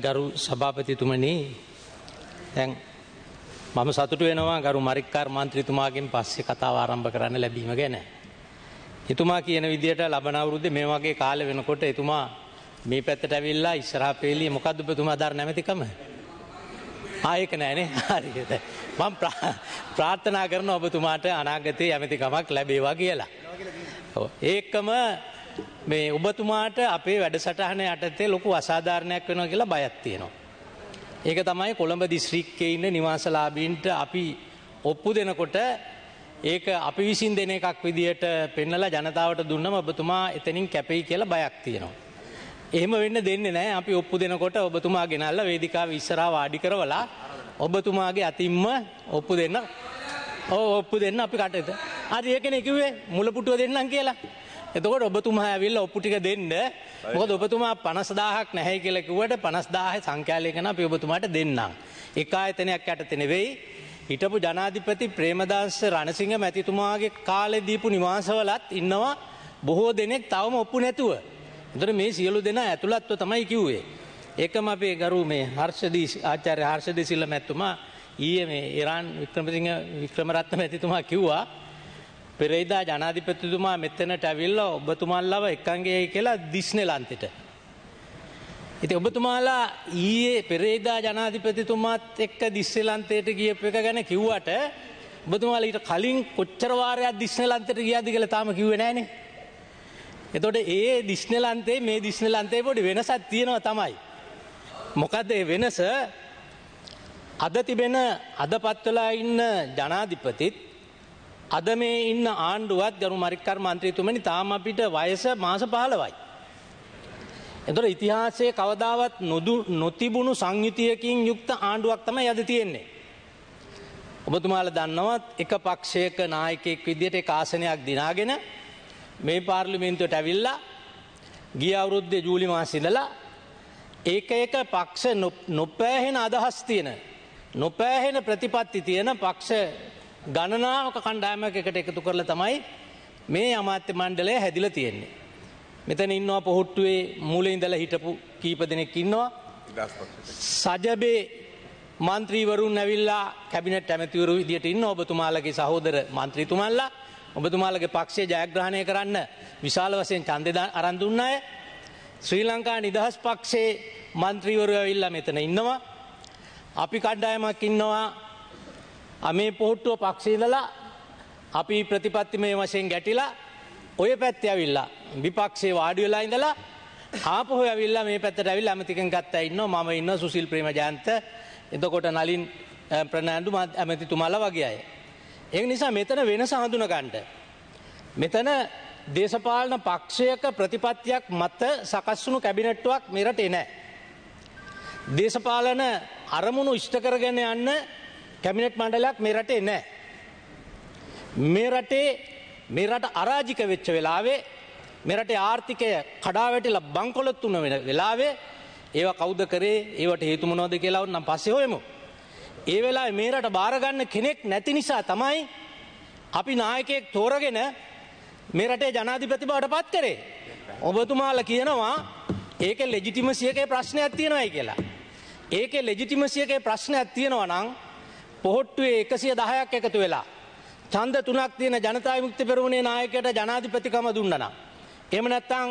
ගරු සභාපතිතුමනි දැන් මම සතුටු වෙනවා ගරු මරික්කාර් මන්ත්‍රීතුමාගෙන් පස්සේ කතාව ආරම්භ කරන්න ලැබීම ගැන. එතුමා කියන විදිහට ලබන අවුරුද්දේ මේ වගේ කාලෙ වෙනකොට එතුමා මේ පැත්තට ඇවිල්ලා ඉස්සරහා පෙළිය මොකද්ද ඔබතුමා දාර නැමැතිකම? ආයක නෑනේ හරියට. මම ප්‍රාර්ථනා කරනවා ඔබතුමාට අනාගතයේ ඇමතිකමක් ලැබේවා කියලා. ඔව් ඒකම මේ ඔබතුමාට අපේ වැඩසටහන යටතේ ලොකු අසාධාරණයක් වෙනවා කියලා බයක් තියෙනවා. ඒක තමයි කොළඹ දිස්ත්‍රික්කයේ ඉන්න නිවාසලාභීන්ට අපි ඔප්පු දෙනකොට ඒක අපි විසින් දෙන එකක් විදිහට පෙන්නලා ජනතාවට දුන්නම ඔබතුමා එතනින් කැපෙයි කියලා බයක් තියෙනවා. එහෙම වෙන්න දෙන්නේ නැහැ. අපි ඔප්පු දෙනකොට ඔබතුමා ගෙනල්ලා වේදිකාව ඉස්සරහා වාඩි කරවලා ඔබතුමාගේ අතින්ම ඔප්පු දෙන්න ඔව් ඔප්පු දෙන්න අපි කටට. හරි ඒකනේ කිව්වේ මුලපුටුව දෙන්නම් කියලා. එතකොට ඔබතුමා ඇවිල්ලා ඔප්පු ටික දෙන්න. මොකද ඔබතුමා 50000ක් නැහැ කියලා කිව්වට 50000 සංඛ්‍යාලයකන අපි ඔබතුමාට දෙන්නම්. එක ආයතනයක් යටතේ නෙවෙයි හිටපු ජනාධිපති ප්‍රේමදාස රණසිංහ මැතිතුමාගේ කාලේ දීපු නිවාසවලත් ඉන්නවා බොහෝ දෙනෙක් තවම ඔප්පු නැතුව. එතකොට මේ සියලු දෙනා ඇතුළත්ව තමයි කිව්වේ. ඒකම අපේ ගරු මේ හර්ෂදී ආචාර්ය හර්ෂදී සිල්ල මැතිතුමා ඊයේ මේ ඉරාන් වික්‍රමසිංහ වික්‍රමරත්න මැතිතුමා කිව්වා පෙරේදා ජනාධිපතිතුමා මෙතනට ඇවිල්ලා ඔබතුමාලව එකංගෙයි කියලා දිස්නෙලන්තෙට. ඉතින් ඔබතුමාලා ඊයේ පෙරේදා ජනාධිපතිතුමාත් එක්ක දිස්නෙලන්තයට ගියපු එක ගැන කිව්වට ඔබතුමාලා ඊට කලින් කොච්චර වාරයක් දිස්නෙලන්තයට ගියාද කියලා තාම කිව්වේ නැහනේ. එතකොට ඒ දිස්නෙලන්තේ මේ දිස්නෙලන්තේ පොඩි වෙනසක් තියෙනවා තමයි. මොකද ඒ වෙනස අද තිබෙන අදපත් වෙලා ඉන්න ජනාධිපතිත් අද මේ ඉන්න ආණ්ඩුවත් ගරු මරික්කර් මන්ත්‍රීතුමනි තාම අපිට වයස මාස පහලවයි. එතොට ඉතිහාසයේ කවදාවත් නොදු නොතිබුණු සංයුතියකින් යුක්ත ආණ්ඩුවක් තම යද තියෙන්නේ. ඔබතුමාල දන්නවත් එක පක්ෂයක නායකෙක් විදියට කාසනයක් දිනාගෙන මේ පාර්ලිමෙන්න්තුවට ඇවිල්ලා ගිය අවුරුද්ධය ජූලි මාසිදලා ඒක එක පක්ෂ නොපෑහෙන අදහස් තියෙන නොපෑහෙන ප්‍රතිපත්ති තියෙන පක්ෂ ගණනාවක කණ්ඩායමක් එකට එකතු කරලා තමයි මේ අමාත්‍ය මණ්ඩලය හැදිලා තියෙන්නේ. මෙතන ඉන්නවා පොහොට්ටුවේ මූලේ ඉඳලා හිටපු කීප දෙනෙක් ඉන්නවා. සජබේ මන්ත්‍රීවරුන් ඇවිල්ලා කැබිනට් ඇමතිවරු විදියට ඉන්න ඔබතුමාලගේ සහෝදර මන්ත්‍රීතුමන්ලා ඔබතුමාලගේ පක්ෂය ජයග්‍රහණය කරන්න විශාල වශයෙන් ඡන්දේ අරන් දුන්න අය ශ්‍රී ලංකා නිදහස් පක්ෂයේ මන්ත්‍රීවරු ඇවිල්ලා මෙතන ඉන්නවා. අපි කණ්ඩායමක් ඉන්නවා අමේ පොහුට්ටුව පක්ෂීදලා අපි ප්‍රතිපත්තිමය වශයෙන් ගැටිලා ඔය පැත්ත ඇවිල්ලා විපක්ෂේ වාඩි වෙලා ඉඳලා ආපහු ඇවිල්ලා මේ පැත්තට ඇවිල්ලා ඇමතිකම් ගත්තා ඉන්නවා මම ඉන්නවා සුසිල් ප්‍රේමජයන්ත එතකොට නලින් ප්‍රනාන්දු ඇමතිතුමාලා වගේ අය. ඒ නිසා මෙතන වෙනස හඳුන ගන්නට මෙතන දේශපාලන පක්ෂයක ප්‍රතිපත්තියක් මත සකස් වුණු කැබිනට්ටුවක් මෙරට එනෑ. දේශපාලන අරමුණු ඉෂ්ට කරගෙන යන්න කැබිනට් මණ්ඩලයක් මේ රටේ නැහැ. මේ රටේ මේ රට අරාජික වෙච්ච වෙලාවේ මේ රටේ ආර්ථිකය කඩාවැටිලා බංකොලොත් වුණ වෙලාවේ ඒවා කවුද කරේ ඒවට හේතු මොනවද කියලා නම් පස්සේ හොයමු. ඒ වෙලාවේ මේ රට බාර ගන්න කෙනෙක් නැති නිසා තමයි අපි නායකයෙක් තෝරගෙන මේ රටේ ජනාධිපති බවට පත් කරේ. ඔබතුමාලා කියනවා ඒකේ ලෙජිටිමසි එකේ ප්‍රශ්නයක් තියෙනවායි කියලා. ඒකේ ලෙජිටිමසි එකේ ප්‍රශ්නයක් තියෙනවා නම් පොහොට්ටුවේ එකසිය දහයක් එකතු වෙලා. චන්ද තුනක් තියෙන ජනතා විමුක්ති පෙරමුණේ නායකයට ජනාධිපතිකම දුන්නනම්. එහෙම නැත්නම්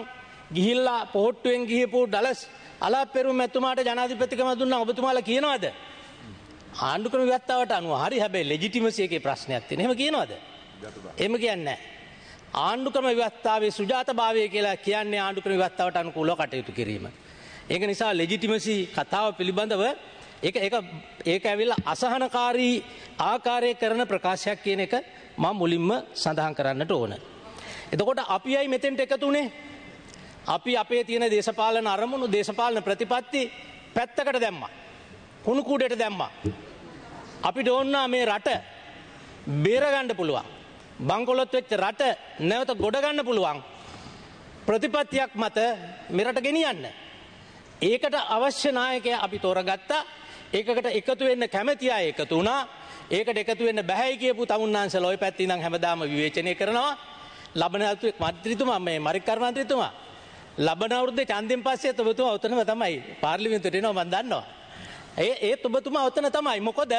ගිහිල්ලා පොහොට්ටුවෙන් ගිහපු ඩලස් අලාප් පෙරමුණ මැතිතුමාට ජනාධිපතිකම දුන්නා ඔබතුමාලා කියනවද? ආණ්ඩු ක්‍රම ව්‍යවස්ථාවට අනුව හරි හැබැයි ලෙජිටිමසි එකේ ප්‍රශ්නයක් තියෙන. එහෙම කියනවද? එහෙම කියන්නේ නැහැ. ආණ්ඩු ක්‍රම ව්‍යවස්ථාවේ සුජාතභාවය කියලා කියන්නේ ආණ්ඩු ක්‍රම ව්‍යවස්ථාවට අනුකූලව කටයුතු කිරීම. ඒක නිසා ලෙජිටිමසි කතාව පිළිබඳව ඒක ඒක ඒක ඇවිල්ලා අසහනකාරී ආකාරය කරන ප්‍රකාශයක් කියන එක මම මුලින්ම සඳහන් කරන්නට ඕන. එතකොට අපියි මෙතෙන්ට එකතු උනේ අපි අපේ තියෙන දේශපාලන අරමුණු දේශපාලන ප්‍රතිපත්ති පැත්තකට දැම්මා. කුණු කූඩේට දැම්මා. අපිට ඕන්නා මේ රට බේරගන්න පුළුවන්. බංකොලොත් වෙච්ච රට නැවත ගොඩ ගන්න පුළුවන්. ප්‍රතිපත්තියක් මත මෙරට ගෙනියන්න. ඒකට අවශ්‍ය නායකය අපි තෝරගත්තා. ඒකට එකතු වෙන්න කැමැති අය එකතු වුණා. ඒකට එකතු වෙන්න බැහැයි කියපු තමුන්නාන්සල ওই පැත්තේ ඉඳන් හැමදාම විවේචනය කරනවා. ලබන මන්ත්‍රීතුමා මේ මරික්කර් මන්ත්‍රීතුමා ලබන අවුරුද්දේ ඡන්දයෙන් පස්සේ ඔබතුමා උතනම තමයි පාර්ලිමේන්තුවට එනවා මම දන්නවා. ඒ ඒත් ඔබතුමා ඔතන තමයි මොකද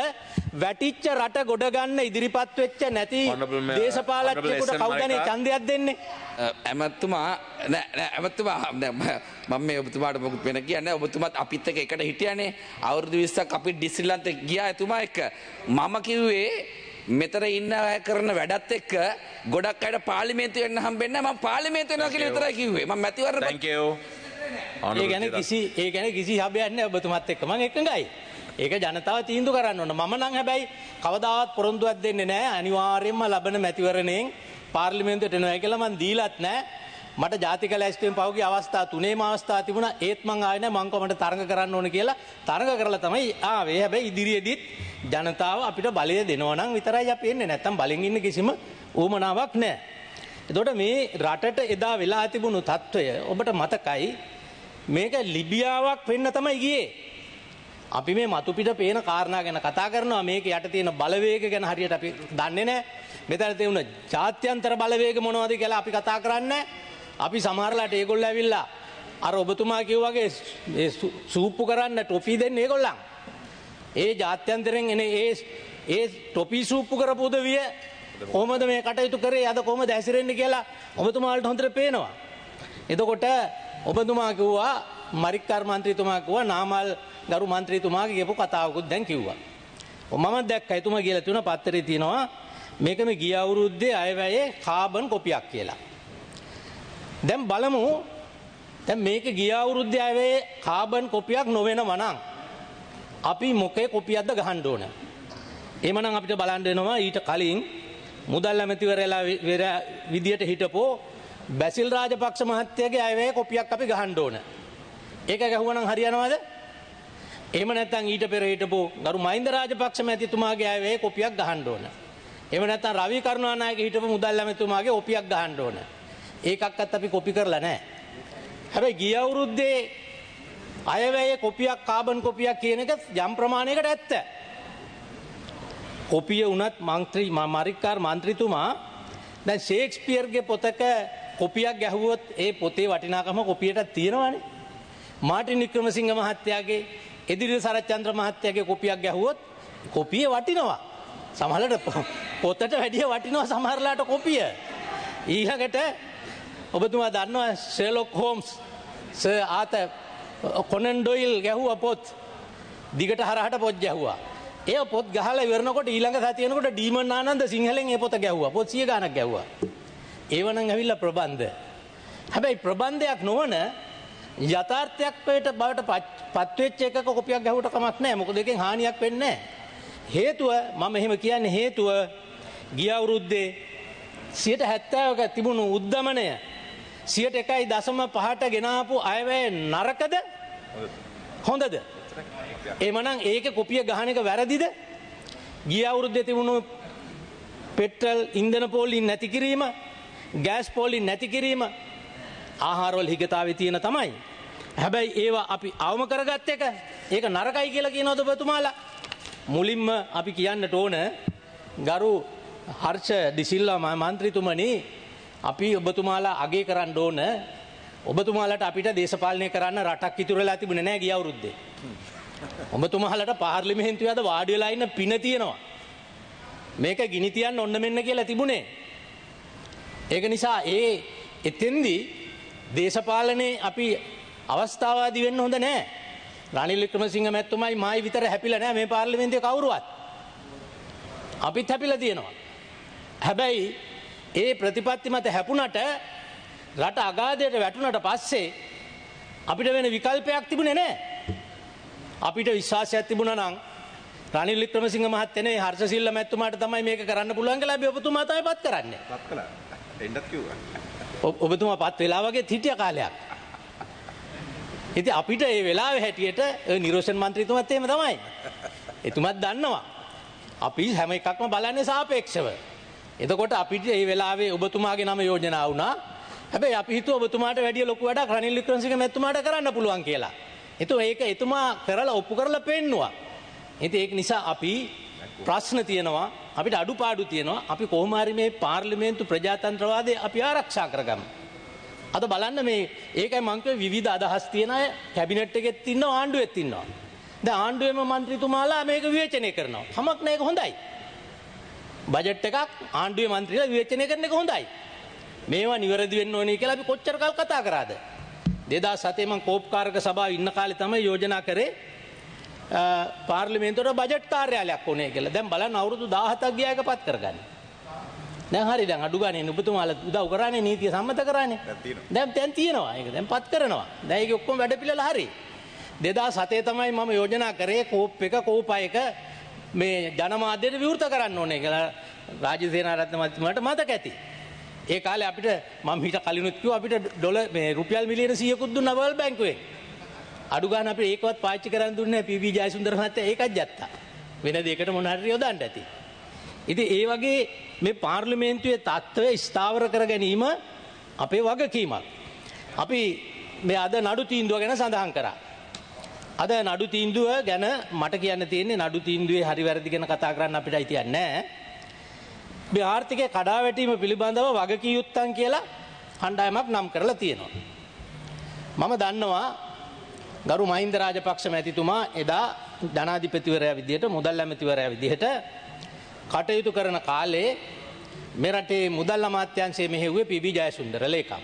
වැටිච්ච රට ගොඩ ගන්න ඉදිරිපත් වෙච්ච නැති uh, දේශපාලකයෙකුට කවුදනේ ඡන්දයක් දෙන්නේ uh, ඇමතුමා නෑ ඇමතුමා මම මේ ඔබතුමාට මොකුත් වෙන කියන්නේ ඔබතුමාත් අපිත් එක්ක එකට හිටියානේ අවුරුදු 20ක් අපි ඩිස්නිලන්ත ගියා එතුමා එක්ක මම කිව්වේ මෙතර ඉන්න අය කරන වැඩත් එක්ක ගොඩක් අයට පාර්ලිමේන්තු වෙන්න හම්බෙන්න මම පාර්ලිමේන්තු වෙනවා කියලා විතරයි කිව්වේ මම මැතිවරණ ඒ ගැන කිසි ඒ ගැන කිසි හබයන්න ඔබතුමත් එක්ක මම එකඟයි. ඒක ජනතාව තීන්දුව කරන්න ඕන. මම නම් හැබැයි කවදාවත් පොරොන්දුවක් දෙන්නේ නැහැ. අනිවාර්යයෙන්ම ලබන මැතිවරණයෙන් පාර්ලිමේන්තුවට එනවා කියලා මම දීලත් නැහැ. මට ජාතික ලැස්තියෙන් පහුගිය අවස්ථා තුනේම අවස්ථා තිබුණා. ඒත් මං ආවේ නැහැ මං කොහමද තරඟ කරන්න ඕන කියලා. තරඟ කරලා තමයි ආවේ. හැබැයි ඉදිරියේදීත් ජනතාව අපිට බලය දෙනවා නම් විතරයි අපි එන්නේ. නැත්තම් බලෙන් ඉන්න කිසිම ඌමනාවක් නැහැ. එතකොට මේ රටට එදා වෙලා තිබුණු తত্ত্বය ඔබට මතකයි මේක ලිබියාවක් වෙන්න තමයි ගියේ. අපි මේ මතු පිට පේන කාරණා ගැන කතා කරනවා මේක යට තියෙන බලවේග ගැන හරියට අපි දන්නේ නැහැ. මෙතන තියෙන ජාත්‍යන්තර බලවේග මොනවද කියලා අපි කතා කරන්නේ අපි සමහරලාට ඒගොල්ලෝ ඇවිල්ලා අර ඔබතුමා කිව්වාගේ ඒ සූප්පු කරන්න ටොෆි දෙන්නේ ඒගොල්ලන්. ඒ ජාත්‍යන්තරෙන් එන ඒ ඒ ටොපි සූප්පු කරපු උදවිය කොහොමද මේ කටයුතු කරේ අද කොහොමද හැසිරෙන්නේ කියලා ඔබතුමාලට හොඳට පේනවා. එතකොට ඔබතුමා කිව්වා මරික්කාර මන්ත්‍රීතුමා කිව්වා නාමල් ගරු මන්ත්‍රීතුමා කියපු කතාවකුත් දැන් කිව්වා. මම දැක්කා එතුමා කියලා තියෙන පත්තරේ තියෙනවා මේක මේ ගිය අවුරුද්දේ අයවැයේ කාබන් කොපියක් කියලා. දැන් බලමු දැන් මේක ගිය අවුරුද්දේ අයවැයේ කාබන් කොපියක් නොවෙනව නම් අපි මොකේ කොපියක්ද ගහන්න ඕන? එහෙමනම් අපිට බලන්න වෙනවා ඊට කලින් මුදල් ඇමතිවරයලා විදියට හිටපෝ බැසිල් රාජපක්ෂ මහත්තයාගේ අයවැය කොපියක් අපි ගහන්න ඕන. ඒක ගැහුවනම් හරියනවද? එහෙම නැත්නම් ඊට පෙර හිටපු ගරු මහින්ද රාජපක්ෂ මහත්මයාගේ අයවැය කොපියක් ගහන්න ඕන. එහෙම නැත්නම් රවි කරුණානායක හිටපු මුදල් ඇමතුමාගේ ඔපියක් ගහන්න ඕන. ඒකක්වත් අපි කොපි කරලා නැහැ. හැබැයි ගිය අවුරුද්දේ අයවැය කොපියක් කාබන් කොපියක් කියන එක යම් ප්‍රමාණයකට ඇත්ත. කොපිය වුණත් මන්ත්‍රී මරික්කාර මන්ත්‍රීතුමා දැන් ෂේක්ස්පියර්ගේ පොතක කොපියක් ගැහුවොත් ඒ පොතේ වටිනාකම කොපියට තියෙනවානේ. මාටින් වික්‍රමසිංහ මහත්තයාගේ එදිරි සරච්චන්ද්‍ර මහත්තයාගේ කොපියක් ගැහුවොත් කොපිය වටිනවා. සමහරට පොතට වැඩිය වටිනවා සමහරලාට කොපිය. ඊළඟට ඔබතුමා දන්නවා ෂර්ලොක් හෝම්ස් සර් ආත කොනන් ඩොයිල් ගැහුවා පොත්. දිගට හරහට පොත් ගැහුවා. ඒ පොත් ගහලා ඉවරනකොට ඊළඟ සතියනකොට ඩීමන් ආනන්ද සිංහලෙන් ඒ පොත ගැහුවා. පොත් 100 ගණක් ගැහුවා. ඒවනම් ඇවිල්ලා ප්‍රබන්ධ. හැබැයි ප්‍රබන්ධයක් නොවන යථාර්ථයක් වේට බවට පත්වෙච්ච එකක කොපියක් ගැහුවට කමක් නැහැ. මොකද එකෙන් හානියක් වෙන්නේ හේතුව මම එහෙම කියන්නේ හේතුව ගිය අවුරුද්දේ 70ක තිබුණු උද්දමනය 101.5ට ගෙනාපු අයවැය නරකද හොඳද? එමනම් ඒකේ කොපිය ගහන එක වැරදිද? ගිය අවුරුද්දේ තිබුණු පෙට්‍රල් ඉන්ධන පෝලින් නැති කිරීම ගෑස් පෝලින් නැති කිරීම ආහාරවල හිගතාවේ තියෙන තමයි. හැබැයි ඒවා අපි අවම කරගත් එක ඒක නරකයි කියලා කියනවද ඔබතුමාලා? මුලින්ම අපි කියන්නට ඕන ගරු හර්ෂ ඩිසිල්වා මන්ත්‍රීතුමනි අපි ඔබතුමාලා අගය කරන්න ඕන ඔබතුමාලට අපිට දේශපාලනය කරන්න රටක් ඉතුරු වෙලා තිබුණේ නැහැ ගිය අවුරුද්දේ. ඔබතුමාලට පාර්ලිමේන්තුවේ අද වාඩි වෙලා ඉන්න පින තියෙනවා. මේක ගිනි තියන්න ඔන්න මෙන්න කියලා තිබුණේ. ඒක නිසා ඒ එතෙන්දි දේශපාලනේ අපි අවස්ථාවාදී වෙන්න හොඳ නෑ. රනිල් වික්‍රමසිංහ මැතිතුමයි මායි විතර හැපිලා නෑ මේ පාර්ලිමේන්තුවේ කවුරුවත්. අපිත් හැපිලා තියෙනවා. හැබැයි ඒ ප්‍රතිපත්ති මත හැපුණට රට අගාධයට වැටුණට පස්සේ අපිට වෙන විකල්පයක් තිබුණේ නෑ. අපිට විශ්වාසයක් තිබුණ නම් රනිල් වික්‍රමසිංහ මහත්තයනේ හර්ෂසිල්ල මැතිතුමාට තමයි මේක කරන්න පුළුවන් කියලා අපි ඔබතුමා තමයි පත් කරන්නේ. පත් කළා. එන්නත් කිව්වා. ඔබතුමා පත් වෙලා වගේ හිටිය කාලයක්. ඉතින් අපිට ඒ වෙලාවේ හැටියට නිරෝෂන් මන්ත්‍රීතුමත් එහෙම තමයි. එතුමත් දන්නවා. අපි හැම එකක්ම බලන්නේ සාපේක්ෂව. එතකොට අපිට ඒ වෙලාවේ ඔබතුමාගේ නම යෝජනා වුණා. හැබැයි අපි හිතුව ඔබතුමාට වැඩිය ලොකු වැඩක් රනිල් වික්‍රමසිංහ මැතිතුමාට කරන්න පුළුවන් කියලා. එතකොට ඒක එතුමා කරලා ඔප්පු කරලා පෙන්නවා. ඉතින් ඒක නිසා අපි ප්‍රශ්න තියෙනවා අපිට අඩුපාඩු තියෙනවා අපි කොහොම හරි මේ පාර්ලිමේන්තු ප්‍රජාතන්ත්‍රවාදය අපි ආරක්ෂා කරගමු. අද බලන්න මේ ඒකයි මං කිය විවිධ අදහස් තියෙන අය කැබිනට් එකෙත් ඉන්නවා ආණ්ඩුවෙත් ඉන්නවා. දැන් ආණ්ඩුවේම മന്ത്രിතුමාලා මේක විවේචනය කරනවා. කමක් නැහැ ඒක හොඳයි. බජට් එකක් ආණ්ඩුවේ മന്ത്രിලා විවේචනය කරන එක හොඳයි. මේවා නිවැරදි වෙන්න ඕනේ කියලා අපි කොච්චර කල් කතා කරාද? 2007 මං කෝපකාරක සභාව ඉන්න කාලේ තමයි යෝජනා කරේ පාර්ලිමේන්තුවට බජට් කාර්යාලයක් ඕනේ කියලා. දැන් බලන්න අවුරුදු 17ක් ගියා එක පත් කරගන්න. දැන් හරි දැන් අඩු ගානේ නුඹතුමාලා උදව් කරානේ නීතිය සම්මත කරානේ. දැන් දැන් තියෙනවා. ඒක දැන් පත් කරනවා. දැන් ඒක ඔක්කොම වැඩ පිළිලා හරි. 2007 තමයි මම යෝජනා කරේ කෝප් එක කෝපා එක මේ ජනමාධ්‍යයට විවෘත කරන්න ඕනේ කියලා රාජ්‍ය සේනාරත්න මහත්මයාට මතක ඇති. ඒ කාලේ අපිට මම හිත කලිනුත් කිව්වා අපිට ඩොලර් මේ රුපියල් මිලියන 100කුත් දුන්නා වර්ල්ඩ් බැංකුවේ. අඩු ගන්න අපිට ඒකවත් පාවිච්චි කරන් දුන්නේ නැහැ පීබී ජයසුන්දර මහත්තයා ඒකත් ජත්තා. වෙන දෙයකට මොන හරි යොදන්න ඇති. ඉතින් ඒ වගේ මේ පාර්ලිමේන්තුවේ තත්ත්වය ස්ථාවර කර ගැනීම අපේ වගකීමක්. අපි මේ අද නඩු තීන්දුව ගැන සඳහන් කරා. අද නඩු තීන්දුව ගැන මට කියන්න තියෙන්නේ නඩු තීන්දුවේ හරි වැරදි ගැන කතා කරන්න අපිට අයිතියක් නැහැ. මේ ආර්ථිකය කඩාවැටීම පිළිබඳව වගකීම් යුත්තන් කියලා කණ්ඩායමක් නම් කරලා තියෙනවා. මම දන්නවා ගරු මහින්ද රාජපක්ෂ මැතිතුමා එදා ජනාධිපතිවරයා විදිහට මුදල් ඇමතිවරයා විදිහට කටයුතු කරන කාලේ මෙරටේ මුදල් අමාත්‍යංශයේ මෙහෙව්වේ පීබී ජයසුන්දර ලේකම්.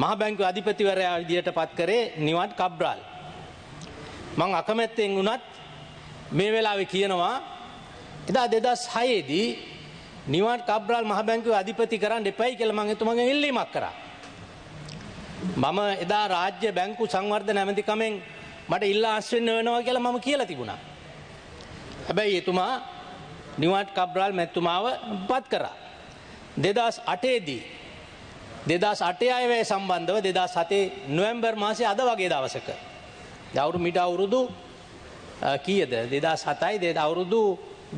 මහ බැංකු අධිපතිවරයා විදිහට පත් කරේ නිවන් කබ්‍රාල්. මං අකමැත්තෙන් වුණත් මේ වෙලාවේ කියනවා එදා 2006 දී නිවන් කබ්‍රාල් මහ බැංකුවේ අධිපති කරන්න එපයි කියලා මං එතුමගෙන් ඉල්ලීමක් කරා. මම එදා රාජ්‍ය බැංකු සංවර්ධන ඇමතිකමෙන් මට ඉල්ලා අස්වෙන්න වෙනවා කියලා මම කියලා තිබුණා. හැබැයි එතුමා නිවාට් කබ්්‍රාල් මැත්තුමාව පත් කරා. දෙදස් අටේදී දෙදස් අටේ අයවැය සම්බන්ධව දෙදා සතේ නොවම්බර් මාසේ අද වගේ දවසක. දවුරු මිට අවුරුදු කියද දෙදා සතයි දෙද අවුරුදු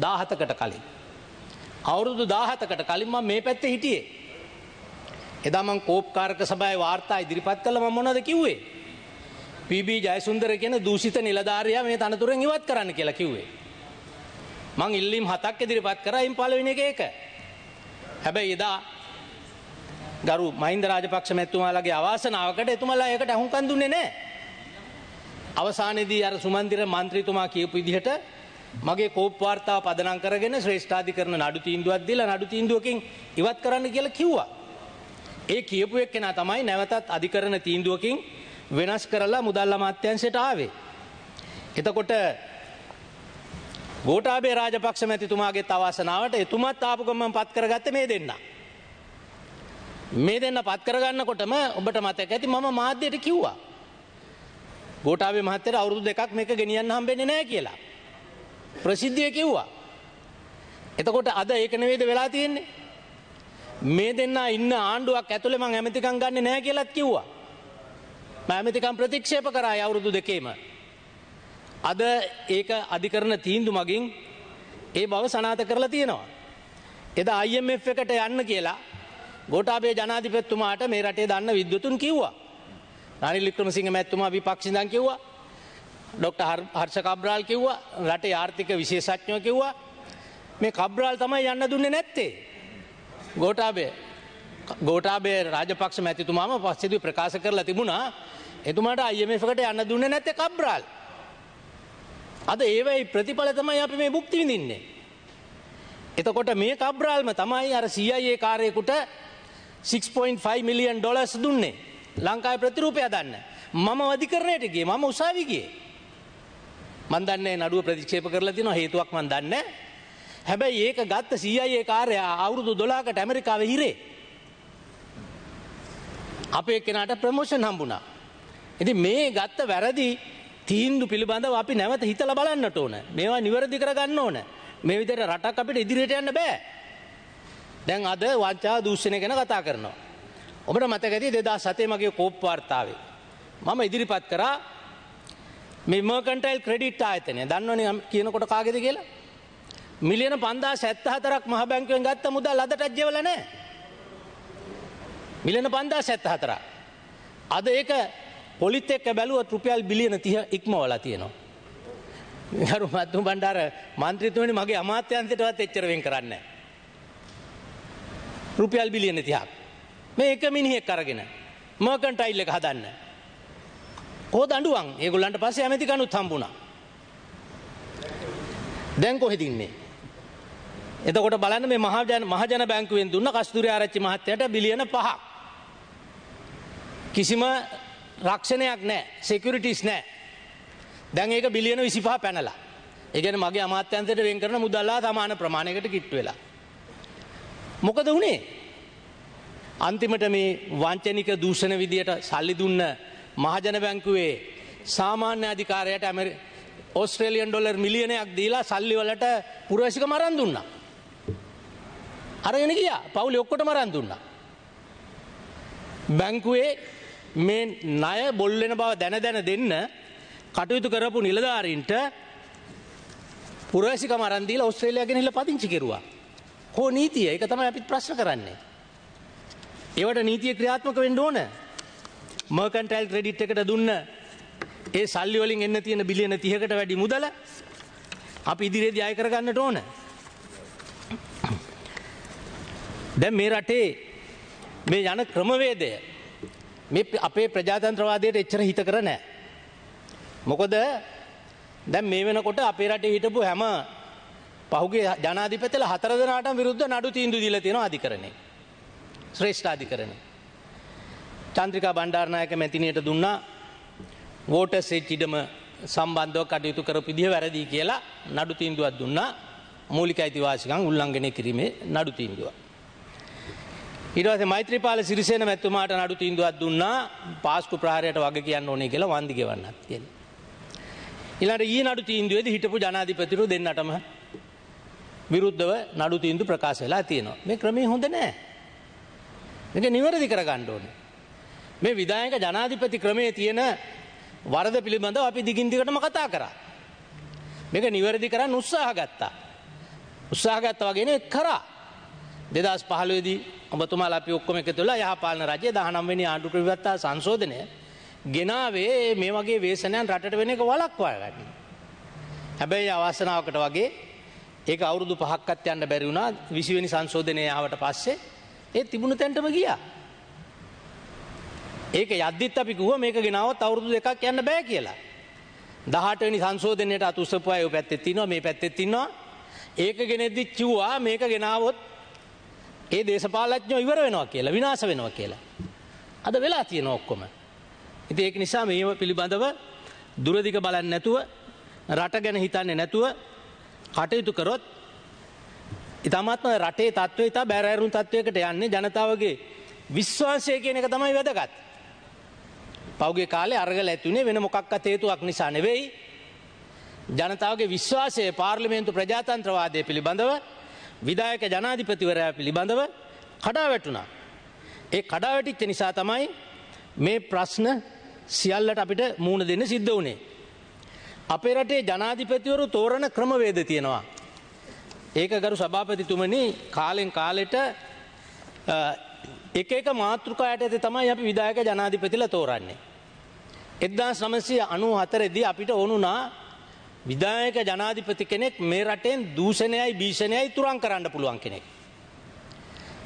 දාහතකට කලින්. අවුරුදු දාහතකට කලින්ම මේ පැත්ත හිටියේ. එදා මං කෝප්කාරක සභාවේ වාර්තා ඉදිරිපත් කළා මම මොනවද කිව්වේ? පීබී ජයසුන්දර කියන දූෂිත නිලධාරියා මේ තනතුරෙන් ඉවත් කරන්න කියලා කිව්වේ. මං ඉල්ලීම් හතක් ඉදිරිපත් කරා එයින් පළවෙනි එක ඒක. හැබැයි එදා ගරු මහින්ද රාජපක්ෂ මැතිතුමාලගේ අවාසනාවකට එතුමලා ඒකට අහුම්කන් දුන්නේ නැහැ. අවසානයේදී අර සුමන්දිර മന്ത്രിතුමා කියපු විදිහට මගේ කෝප් වාර්තාව පදනම් කරගෙන ශ්‍රේෂ්ඨාධිකරණ නඩු තීන්දුවක් දීලා නඩු තීන්දුවකින් ඉවත් කරන්න කියලා කිව්වා. ඒ කියපු එක්කෙනා තමයි නැවතත් අධිකරණ තීන්දුවකින් වෙනස් කරලා මුදල් අමාත්‍යංශයට ආවේ. එතකොට ගෝඨාභය රාජපක්ෂ මැතිතුමාගේ තවාසනාවට එතුමත් ආපු ගමන් පත් කරගත්තේ මේ දෙන්න. මේ දෙන්න පත් කරගන්නකොටම ඔබට මතක ඇති මම මාධ්‍යයට කිව්වා. ගෝඨාභය මහත්තයට අවුරුදු දෙකක් මේක ගෙනියන්න හම්බෙන්නේ නැහැ කියලා. ප්‍රසිද්ධිය කිව්වා. එතකොට අද ඒක නෙවෙයිද වෙලා තියෙන්නේ? මේ දෙන්න ඉන්න ආණ්ඩුවක් ඇතුළේ මං ඇමතිකම් ගන්න නැහැ කියලාත් කිව්වා. මම ඇමතිකම් ප්‍රතික්ෂේප කරා අවුරුදු දෙකේම. අද ඒක අධිකරණ තීන්දුව මගින් ඒ බව සනාථ කරලා තියෙනවා. එදා IMF එකට යන්න කියලා ගෝඨාභය ජනාධිපතිතුමාට මේ රටේ දන්න විද්වතුන් කිව්වා. රනිල් වික්‍රමසිංහ මැතිතුමා විපක්ෂින්දන් කිව්වා. ඩොක්ටර් හර්ෂ කබ්‍රාල් කිව්වා රටේ ආර්ථික විශේෂඥයෝ කිව්වා මේ කබ්‍රාල් තමයි යන්න දුන්නේ නැත්තේ. ගෝටාබේ ගෝටාබේ රාජපක්ෂ මැතිතුමාම පස්සෙදී ප්‍රකාශ කරලා තිබුණා එතුමාට අයමකට යන්න දුන්න නැත කබ්්‍රාල්. අද ඒවයි ප්‍රතිඵල තමයි අපි මේ බුක්ති විඳින්නේ. එතකොට මේ කබ්්‍රාල්ම තමයි අර සIAයේ කාරයෙකුට 6.5 මිලියන් ඩොලස් දුන්නේ ලංකායි ප්‍රතිරූපය දන්න. මම වධිකරණයට ගිය මම උසාවිගේ. මන්දන්නේ නඩුව ප්‍රතික්ෂේප කරලා තින හේතුවක් මන් දන්නේ හැබැයි ඒක ගත්ත සIA කාර්යා අවුරුදු 12කට ඇමරිකාවේ හිරේ. අපේ කෙනාට ප්‍රමෝෂන් හම්බුණා. ඉතින් මේ ගත්ත වැරදි තීන්දුව පිළිබඳව අපි නැවත හිතලා බලන්නට ඕන. මේවා නිවැරදි කරගන්න ඕන. මේ විදිහට රටක් අපිට ඉදිරියට යන්න බෑ. දැන් අද වංචා දූෂණය ගැන කතා කරනවා. ඔබට මතක ඇති 2007 මගේ කෝප් වාර්තාවේ මම ඉදිරිපත් කරා මේ මර්කන්ටයිල් ක්‍රෙඩිට් ආයතනය දන්නවනේ කියනකොට කාගේද කියලා මිලියන 5074ක් මහ බැංකුවෙන් ගත්ත මුදල් අදටත් ජීවල නැහැ. මිලියන 5074ක්. අද ඒක පොලිත් එක්ක බැලුවත් රුපියල් බිලියන 30 ඉක්මවලා තියෙනවා. ගරු මතු බණ්ඩාර മന്ത്രിතුමනි මගේ අමාත්‍යංශයටවත් එච්චර වෙන් කරන්නේ නැහැ. රුපියල් බිලියන 30ක්. මේ එක මිනිහෙක් අරගෙන මර්කන්ටයිල් එක හදන්න. කොහොද අඬුවන්? ඒගොල්ලන්ට පස්සේ ඇමතිකනුත් හම්බුණා. දැන් කොහෙද ඉන්නේ? එතකොට බලන්න මේ මහජන බැංකුවෙන් දුන්න කස්තුරි ආරච්චි මහත්තයට බිලියන පහක්. කිසිම රක්ෂණයක් නෑ සෙකුරිටිස් නෑ. දැන් ඒක බිලියන විසිපහ පැනලා. ඒගැන මගේ අමාත්‍යන්තයට වෙන් කරන මුදල්ලා සමාන ප්‍රමාණයකට කිට්ට වෙලා. මොකද වුණේ අන්තිමට මේ වංචනික දූෂණ විදියට සල්ලි දුන්න මහජන බැංකුවේ සාමාන්‍ය අධිකාරයට ඇමරි ඔස්ට්‍රේලියන් ඩොලර් මිලියනයක් දීලා සල්ලි වලට පුරවැසික මරන් දුන්නා. අරගෙන ගියා. පවුලේ ඔක්කොටම අරන් දුන්නා. බැංකුවේ මේ ණය බොල් වෙන බව දැන දැන දෙන්න කටයුතු කරපු නිලධාරීන්ට පුරවැසිකම අරන් දීලා ඕස්ට්‍රේලියාව ගෙනහිල්ලා පදිංචි කෙරුවා. හෝ නීතිය. ඒක තමයි අපිත් ප්‍රශ්න කරන්නේ. ඒවට නීතිය ක්‍රියාත්මක වෙන්න ඕන. මර්කන්ටයිල් ක්‍රෙඩිට් එකට දුන්න ඒ සල්ලි වලින් එන්න තියෙන බිලියන 30කට වැඩි මුදල අපි ඉදිරියේදී අය කරගන්නට ඕන. දැන් මේ රටේ මේ යන ක්‍රමවේදය මේ අපේ ප්‍රජාතන්ත්‍රවාදයට එච්චර හිතකර නෑ. මොකද දැන් මේ වෙනකොට අපේ රටේ හිටපු හැම පහුගේ ජනාධිපතිලා හතර දෙනාට විරුද්ධ නඩු තීන්දුව දීලා තියෙනවා අධිකරණේ. ශ්‍රේෂ්ඨ අධිකරණේ. චන්ද්‍රිකා බණ්ඩාරනායක මැතිණියට දුන්නා වෝටර්ස් එජ් ඉඩම සම්බන්ධව කටයුතු කරපු විදිහ වැරදි කියලා නඩු තීන්දුවක් දුන්නා. මූලික අයිතිවාසිකම් උල්ලංඝනය කිරීමේ නඩු තීන්දුවක්. ඉරවස මෛත්‍රපාල සිරිසෙන මැත්තුමාට නඩු තිීන්දුවත් දුන්නා පාස්කු ප්‍රහාරයට වග කියන්න ඕනේ කියලා වන්දිගවන්නත් කියෙන. ඉලට ඒ නඩු තීන්දුවද හිටපු ජනාධිපතිරු දෙන්නටම විරුද්ධව නඩු තීන්දු ප්‍රකාශ වෙලා තියෙනවා මේ ක්‍රමේ හොඳ නෑ. මේක නිවැරදි කර ගණ්ඩ ඕන. මේ විදායක ජනාධිපති ක්‍රමේ තියෙන වරද පිළිබඳව අපි දිගින්දිකටම කතා කරා. මේක නිවැරදි කරන්න උත්සාහ ගත්තා. උත්සාහ ගත්ත වගෙන කරා. දෙදස් පහලේදී ඔබතුමා අපි ඔක්කොම එක තුළ යහපාලන රජය දහනම්වෙනි ආණ්ඩුක්‍රවත්තා සංශෝධනය ගෙනාවේ මේ වගේ වේසනයන් රට වෙන එක වලක්වාගන්න. හැබැයි අවාසනාවකට වගේ ඒ අවුරුදු පහක්කත් යන්න බැරි වුණා විසිවෙනි සංශෝධනයාවට පස්සේ ඒ තිබුණු තැන්ටම ගියා. ඒක යද්දිත් අපි කිව්ව මේක ගෙනාවත් අවුරුදු දෙකක් යන්න බෑ කියලා. දහටනි සංශෝධනයට අතුස්සපු අය පැත්තෙත් තිනවා මේ පැත්තෙත් තින්නවා ඒක ගෙනෙද්දිත් කිව්වා මේක ගෙනාවොත් ඒ දේශපාලඥයෝ ඉවර වෙනවා කියලා විනාශ වෙනවා කියලා. අද වෙලා තියෙන ඔක්කොම. ඉතින් ඒක නිසා මේ පිළිබඳව දුරදිග බලන්නේ නැතුව රට ගැන හිතන්නේ නැතුව කටයුතු කරොත් ඉතාමත්ම රටේ තත්ත්වය ඉතා බැරෑරුම් තත්ත්වයකට යන්නේ ජනතාවගේ විශ්වාසය කියන එක තමයි වැදගත්. පෞගේ කාලේ අරගල ඇතිුණේ වෙන මොකක්ක තේතුවක් නිසා නෙවෙයි. ජනතාවගේ විශ්වාසය පාර්ලිමේන්තු ප්‍රජාතන්ත්‍රවාදය පිළිබඳව විදායක ජනාධිපතිවරයා පිළිබඳව කඩා වැටුණා. ඒ කඩා වැටිච්ච නිසා තමයි මේ ප්‍රශ්න සියල්ලට අපිට මූුණ දෙන්න සිද්ධ වුණේ. අපේ රටේ ජනාධිපතිවරු තෝරණ ක්‍රමවේද තියෙනවා. ඒක ගරු සභාපතිතුමනි කාලෙන් කාලෙට එක එක මාතෘකායට ඇති තමයි අපි විදායක ජනාධිපතිල තෝරන්නේ. එදදා සමසය අනු හතරෙදී අපිට ඕනුනා විධායක ජනාධිපති කෙනෙක් මේ රටෙන් දූෂණයයි භීෂණයයි තුරන් කරන්න පුළුවන් කෙනෙක්.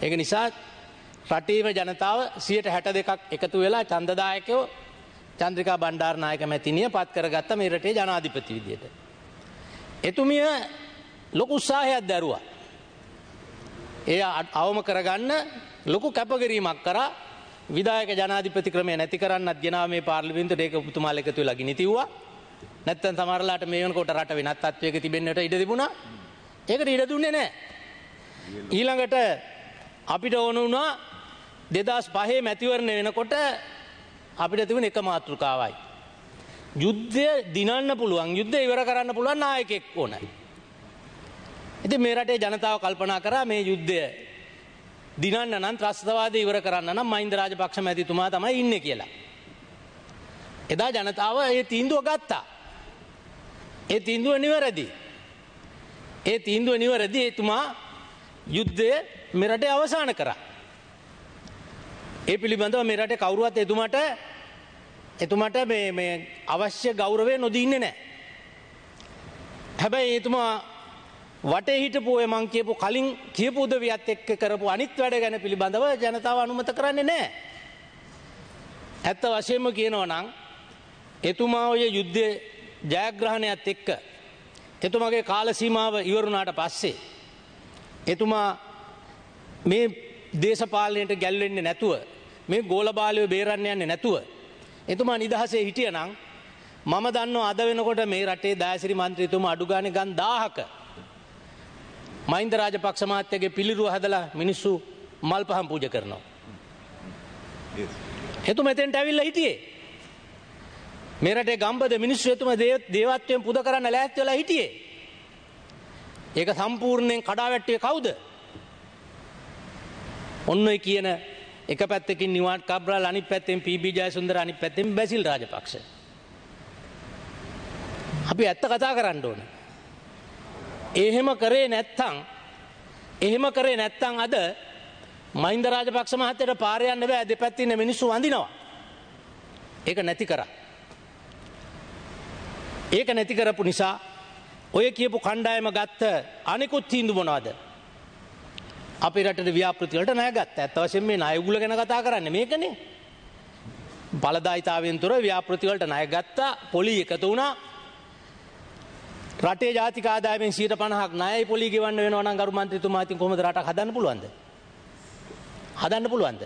ඒක නිසා රටේම ජනතාව සියට හැට දෙකක් එකතු වෙලා චන්දදායකයෝ චන්ද්‍රිකා බණ්ඩාර්නායක මැතිනිය පත් කරගත්ත මේ රටේ ජනාධිපති විදියට. එතුමිය ලොකු උත්සාහයක් දැරුවා. ඒ අවම කරගන්න ලොකු කැපකිරීමක් කරා විදායක ජනාධිපති ක්‍රමය නැති කරන්න අධ්‍යනාවේ පාර්ලිමින්තු ඒක උපතුමාල එකතු වෙලා ගිනිතිව්වා නැත්තම් සමහරලාට මේ වෙනකොට රට වෙනත් තත්වයක තිබෙන්නට ඉඩ තිබුණා. ඒකට ඉඩ දුන්නේ නැහැ. ඊළඟට අපිට ඕන වුණා 2005 මැතිවරණ වෙනකොට අපිට තිබුණ එක මාතෘකාවයි. යුද්ධය දිනන්න පුළුවන් යුද්ධය ඉවර කරන්න පුළුවන් නායකෙක් ඕනයි. ඉතින් මේ රටේ ජනතාව කල්පනා කරා මේ යුද්ධය දිනන්න නම් ත්‍රස්තවාදය ඉවර කරන්න නම් මහින්ද රාජපක්ෂ මැතිතුමා තමයි ඉන්නේ කියලා. එදා ජනතාව ඒ තීන්දුව ගත්තා. ඒ තීන්දුව නිවැරදි. ඒ තීන්දුව නිවැරදි එතුමා යුද්ධය මෙරටේ අවසාන කරා. ඒ පිළිබඳව මෙරට කවුරුවත් එතුමාට එතුමාට මේ අවශ්‍ය ගෞරවය නොදී ඉන්නේ නැහැ. හැබැයි එතුමා වටේ හිටපු ඔය මං කියපු කලින් කියපු උදවියත් එක්ක කරපු අනිත් වැඩ ගැන පිළිබඳව ජනතාව අනුමත කරන්නේ නැහැ. ඇත්ත වශයෙන්ම කියනවා නම් එතුමා ඔය යුද්ධයේ ජයග්‍රහණයත් එක්ක එතුමගේ කාලසීමාව ඉවරුණාට පස්සේ. එතුමා මේ දේශපාලනයට ගැල්වෙන්නේ නැතුව මේ ගෝලබාලය බේරන්න යන්නේ නැතුව. එතුමා නිදහසේ හිටිය නං මම දන්න අද වෙනකොට මේ රටේ දෑසිරි මන්ත්‍රීතුම අඩුගාන ගන් දාහක. මයින්ද රාජ පක්ෂමාත්‍යගේ පිළිරුව හදලා මිනිස්සු මල් පහම් පූජ කරනවා. එතු මෙතෙන්ට ඇවිල්ල හිටියේ. මේ රටේ ගම්බද මිනිස්සු එතුම දේවත්වයෙන් පුද කරන්න ලෑස්ති වෙලා හිටියේ. ඒක සම්පූර්ණයෙන් කඩාවැට්ටුවේ කවුද? ඔන්න ඔය කියන එක පැත්තකින් නිවාඩ් කබ්‍රාල් අනිත් පැත්තෙන් පීබී ජයසුන්දර අනිත් පැත්තෙන් බැසිල් රාජපක්ෂ. අපි ඇත්ත කතා කරන්න ඕන. එහෙම කරේ නැත්තම් එහෙම කරේ නැත්තම් අද මහින්ද රාජපක්ෂ මහත්තයට පාර යන්න බෑ දෙපැත්තේ ඉන්න මිනිස්සු වඳිනවා. ඒක නැති කරා. ඒක නැති කරපු නිසා ඔය කියපු කණ්ඩායම ගත්ත අනෙකුත් තීන්දු මොනවාද? අපේ රටේ ව්‍යාපෘති වලට ණය ගත්ත. ඇත්ත වශයෙන්ම මේ ණයගුල ගැන කතා කරන්නේ මේකනේ. බලදායිතාවෙන් තොර ව්‍යාපෘති වලට ණය ගත්තා, පොලි එකතු වුණා. රටේ ජාතික ආදායමෙන් 50ක් ණයයි පොලි ගෙවන්න වෙනවා නම් ගරු මන්ත්‍රීතුමා ඉතින් කොහොමද රටක් හදන්න පුළුවන්ද? හදන්න පුළුවන්ද?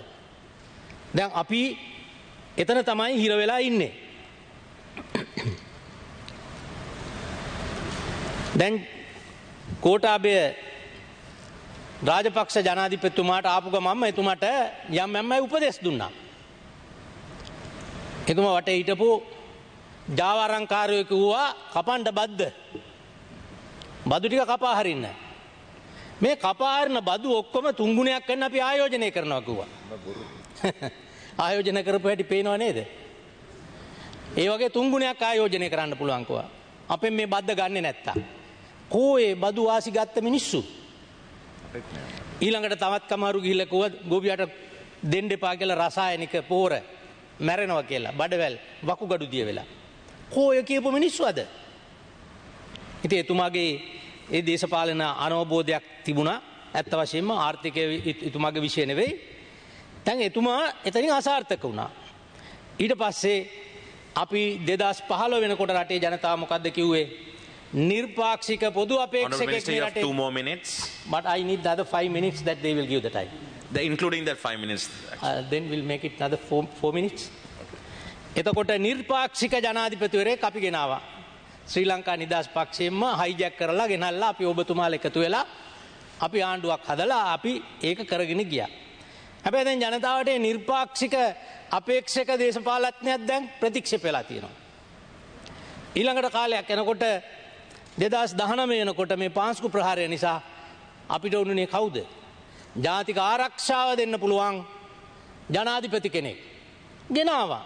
දැන් අපි එතන තමයි හිර වෙලා ඉන්නේ. දැන් කෝටාබය රාජපක්ෂ ජනාධිපතිතුමාට ආපු ගමම්ම එතුමට යම් යම්මයි උපදෙස් දුන්නා. එතුම වට හිටපු ජාවාරංකාරයක වූවා කපන්ඩ බද්ද. බදු ටික කපා හරින්න. මේ කපාරණ බදු ඔක්කොම තුංගුණයක් කන්න අපි ආයෝජනය කරනවා කිව්වා. ආයෝජන කරපු හැටි පේනවා නේද? ඒ වගේ තුංගුණයක් ආයෝජනය කරන්න පුළුවන්කවා. අපෙන් මේ බද්ද ගන්නෙ නැත්තා. කෝයේ බදු වාසි ගත්ත මිනිස්සු. ඊළඟට තවත් කමාරු ගිහිල්ලා කෝව ගෝබියාට දෙන්න එපා කියලා රසායනික පෝර මැරෙනවා කියලා බඩවැල් වකුගඩු දිය වෙලා. කෝය කියපු මිනිස්සු අද. ඉතින් එතුමාගේ ඒ දේශපාලන අනවබෝධයක් තිබුණා. ඇත්ත වශයෙන්ම ආර්ථිකය එතුමාගේ විෂය නෙවෙයි. දැන් එතුමා එතනින් අසාර්ථක වුණා. ඊට පස්සේ අපි 2015 වෙනකොට රටේ ජනතාව මොකද්ද කිව්වේ? නිර්පාක්ෂික පොදු අපේක්ෂකෙක් මේ රටේ. Two more minutes. But I need another five minutes that they will give the time. The, including that five minutes. Uh, then we'll make it another four, four minutes. එතකොට නිර්පාක්ෂික ජනාධිපතිවරයෙක් අපි ගෙනවා. ශ්‍රී ලංකා නිදහස් පක්ෂයෙන්ම හයිජැක් කරලා ගෙනල්ලා අපි ඔබතුමාලා එකතු වෙලා අපි ආණ්ඩුවක් හදලා අපි ඒක කරගෙන ගියා. හැබැයි දැන් ජනතාවට නිර්පාක්ෂික අපේක්ෂක දේශපාලඥයෙක් දැන් ප්‍රතික්ෂේප වෙලා තියෙනවා. ඊළඟට කාලයක් යනකොට දෙදස් දහනම යනකොට මේ පාංස්කු ප්‍රහාරය නිසා අපිට උනුනේ කවුද. ජාතික ආරක්ෂාව දෙන්න පුළුවන් ජනාධිපති කෙනෙක්. ගෙනවා.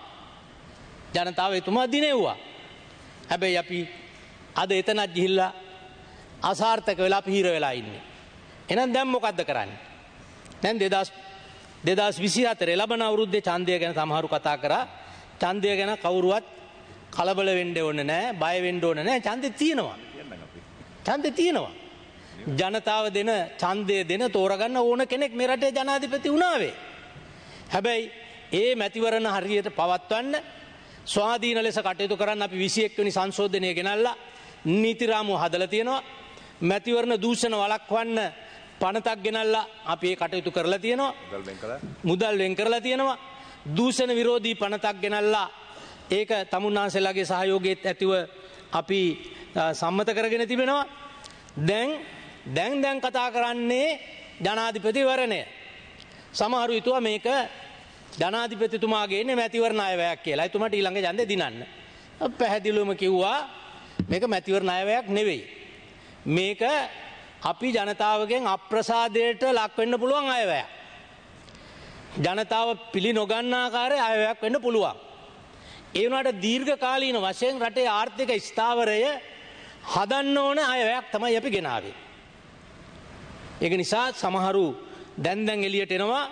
ජනතාව එතුමා දිනෙව්වා. හැබැයි අපි අද එතනත් ගිහිල්ලා අසාර්ථක වෙලා පිහිර වෙලා ඉන්නේ. එනම් දැම් මොකක්ද කරන්න. නැන් දෙදස් දෙදස් විසි අතරේ ලබන අවුරුද්ධ චන්දය ගැන සමහරු කතා කර චන්දය ගැන කවුරුවත් කලබල වෙන්ඩ ඕන්න නෑ බයවෙන්ඩ ඕන නෑ චන්දය තියෙනවා. ඡන්දේ තියෙනවා. ජනතාව දෙන ඡන්දය දෙන තෝරගන්න ඕන කෙනෙක් මේ රටේ ජනාධිපති වුණාවේ. හැබැයි ඒ මැතිවරණ හරියට පවත්වන්න ස්වාධීන ලෙස කටයුතු කරන්න අපි 21 වෙනි සංශෝධනය ගෙනල්ලා නීති රාමුව හදලා තියෙනවා. මැතිවරණ දූෂණ වළක්වන්න පනතක් ගෙනල්ලා අපි ඒ කටයුතු කරලා තියෙනවා. මුදල් වෙන් කරලා තියෙනවා. දූෂණ විරෝධී පනතක් ගෙනල්ලා ඒක තමුන්නාන්සේලාගේ සහයෝගයේත් ඇතිව අපි සම්මත කරගෙන තිබෙනවා. දැන් දැන් දැන් කතා කරන්නේ ජනාධිපතිවරණය. සමහරු හිතුවා මේක ජනාධිපතිතුමාගේ මැතිවර ණයවයක් කියලා. එතුමාට ඊළඟ ඡන්දේ දිනන්න. පැහැදිලිවම කිව්වා මේක මැතිවර ණයවයක් නෙවෙයි. මේක අපි ජනතාවගෙන් අප්‍රසාදයට ලක් වෙන්න පුළුවන් අයවැය. ජනතාව පිළි නොගන්නාකාරය අයවැයක් වෙන්න පුළුවන්. ඒ වුණාට දීර්ඝ කාලීන වශයෙන් රටේ ආර්ථික ස්ථාවරය හදන්න ඕන අයවැයක් තමයි අපි ගෙනාවේ. ඒක නිසා සමහරු දැන් දැන් එළියට එනවා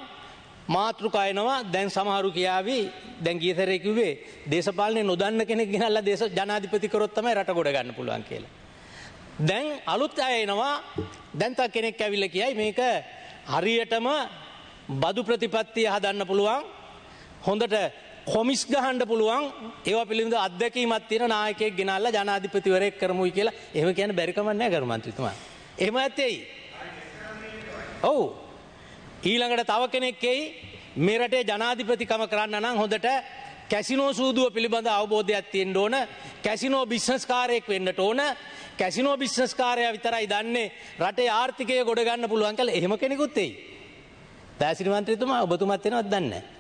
මාතෘකා එනවා දැන් සමහරු කියාවි දැන් ගීතරේ කිව්වේ දේශපාලනේ නොදන්න කෙනෙක් ගෙනල්ලා දේශ ජනාධිපති කරොත් තමයි රට ගොඩ ගන්න පුළුවන් කියලා. දැන් අලුත් අය එනවා දැන් තව කෙනෙක් ඇවිල්ලා කියයි මේක හරියටම බදු ප්‍රතිපත්තිය හදන්න පුළුවන් හොඳට කොමිස් ගහන්ඩ පුළුවන් ඒව පිළිඳ අදැකීමත් තියෙන නායකෙක් ගෙනල්ලා ජනාධිපතිවරයෙක් කරමුයි කියලා එහෙම කියන බැරිකමන්නේ කරුමන්ත්‍රීතුමා. එහෙම ඇත්තෙයි. ඔව්. ඊළඟට තව කෙනෙක් එයි මේ රටේ ජනාධිපතිකම කරන්න නම් හොඳට කැසිනෝ සූදුව පිළිබඳ අවබෝධයක් තියෙන්න ඕන. කැසිනෝ බිස්නස් කාරයෙක් වෙන්නට ඕන. කැසිනෝ බිස්නස් කාරයා විතරයි දන්නේ රටේ ආර්ථිකය ගොඩ ගන්න පුළුවන් කියලා එහෙම කෙනෙකුත් එයි. දැසිරි මන්ත්‍රීතුමා ඔබතුමත් වෙනවත් දන්නේ නැහැ.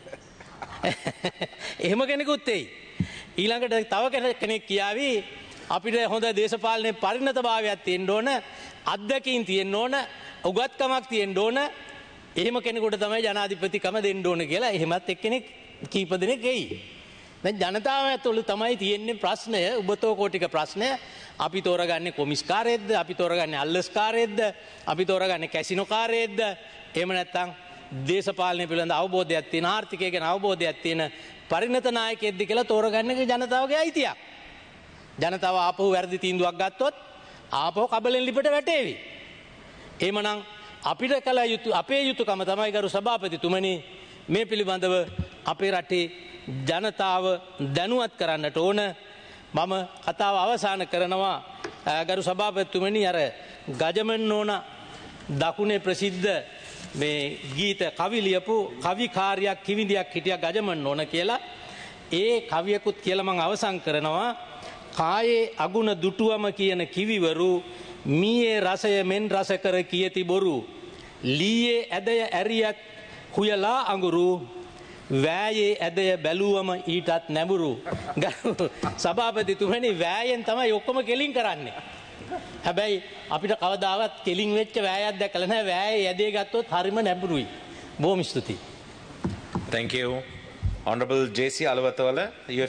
එහෙම කෙනෙකුත් එයි. ඊළඟට තව කෙනෙක් කියාවි අපිට හොඳ දේශපාලනය පරිණතභාවයක් තියෙන්න ඕන අත්දැකීම් තියෙන්න ඕන උගත්කමක් තියෙන්න ඕන එහෙම කෙනෙකුට තමයි ජනාධිපතිකම දෙන්න ඕන කියලා එහෙමත් එක්කෙනෙක් කීප දෙනෙක් එයි. දැන් ජනතාව ඇතුළු තමයි තියෙන්නේ ප්‍රශ්නය උබතෝ කෝටික ප්‍රශ්නය අපි තෝරගන්නේ කොමිස්කාරයේද්ද අපි තෝරගන්නේ අල්ලස්කාරයේද්ද අපි තෝරගන්නේ කැසිනෝකාරයේද්ද එහෙම නැත්නම් දේශපාලනය පිළඳ අවබෝධයක් තියෙන ආර්ථිකය ගැන අවබෝධයක් තියෙන පරිණත නායකයෙක්ද කියලා තෝරගන්න එක ජනතාවගේ අයිතියක්. ජනතාව ආපහු වැරදි තීන්දුවක් ගත්තොත් ආපහු කබලෙන් ලිපට වැටේවි. එහෙමනම් අපිට කළ යුතු අපේ යුතුකම තමයි ගරු සභාපතිතුමනි මේ පිළිබඳව අපේ රටේ ජනතාව දැනුවත් කරන්නට ඕන මම කතාව අවසාන කරනවා ගරු සභාපතිතුමනි අර ගජමන් ඕන දකුණේ ප්‍රසිද්ධ මේ ගීත කවි ලියපු කවි කාර්යයක් කිවිඳියක් හිටියා ගජමන් නොන කියලා ඒ කවියකුත් කියලා මම අවසන් කරනවා කායේ අගුණ දුටුවම කියන කිවිවරු මීයේ රසය මෙන් රස කර කියති බොරු ලීයේ ඇදය ඇරියත් හුයලා අඟුරු වෑයේ ඇදය බැලුවම ඊටත් නැඹුරු සභාපතිතුමනි වෑයෙන් තමයි ඔක්කොම කෙලින් කරන්නේ හැබැයි අපිට කවදාවත් කෙලින් වෙච්ච වෑයක් දැකලා නැහැ. වෑයේ යැදේ ගත්තොත් හරිම නැඹුරුයි. බොහොම ස්තුතියි. Thank you. Honorable JC Alavatwala, you